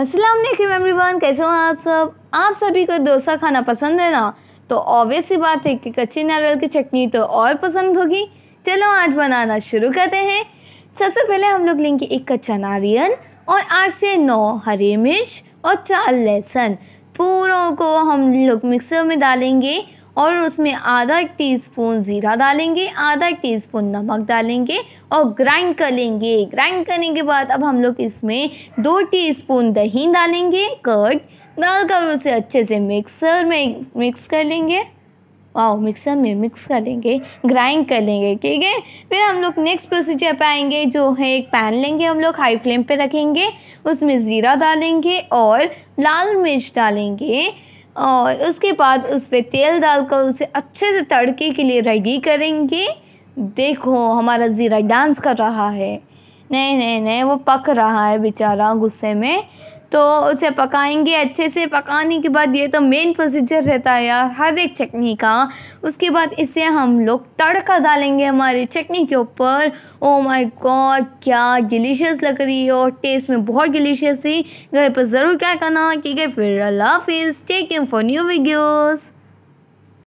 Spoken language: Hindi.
अस्सलाम वालेकुम एवरीवन कैसे हो आप सब आप सभी को डोसा खाना पसंद है ना तो ऑब्वियस सी बात है कि कच्चे नारियल की चटनी तो और पसंद होगी चलो आज बनाना शुरू करते हैं सबसे पहले हम लोग लेंगे एक कच्चा नारियल और आठ से नौ हरी मिर्च और चार लहसुन पूरों को हम लोग मिक्सर में डालेंगे और उसमें आधा टीस्पून ज़ीरा डालेंगे आधा टीस्पून नमक डालेंगे और ग्राइंड कर लेंगे ग्राइंड करने के बाद अब हम लोग इसमें दो टीस्पून दही डालेंगे कट डालकर उसे अच्छे से मिक्सर में मिक्स कर लेंगे वाओ मिक्सर में मिक्स कर लेंगे ग्राइंड कर लेंगे ठीक है फिर हम लोग नेक्स्ट प्रोसीजर पर आएंगे जो है एक पैन लेंगे हम लोग हाई फ्लेम पे रखेंगे उसमें ज़ीरा डालेंगे और लाल मिर्च डालेंगे और उसके बाद उस पर तेल डालकर उसे अच्छे से तड़के के लिए रेडी करेंगे देखो हमारा ज़ीरा डांस कर रहा है नहीं नहीं नहीं वो पक रहा है बेचारा गुस्से में तो उसे पकाएंगे अच्छे से पकाने के बाद ये तो मेन प्रोसीजर रहता है यार हर एक चटनी का उसके बाद इसे हम लोग तड़का डालेंगे हमारी चटनी के ऊपर ओ माय गॉड क्या डिलीशियस लग रही है और टेस्ट में बहुत डिलीशियस थी घर पर ज़रूर क्या करना ठीक है फिर अल्लाह हाफिज़ take care for new videos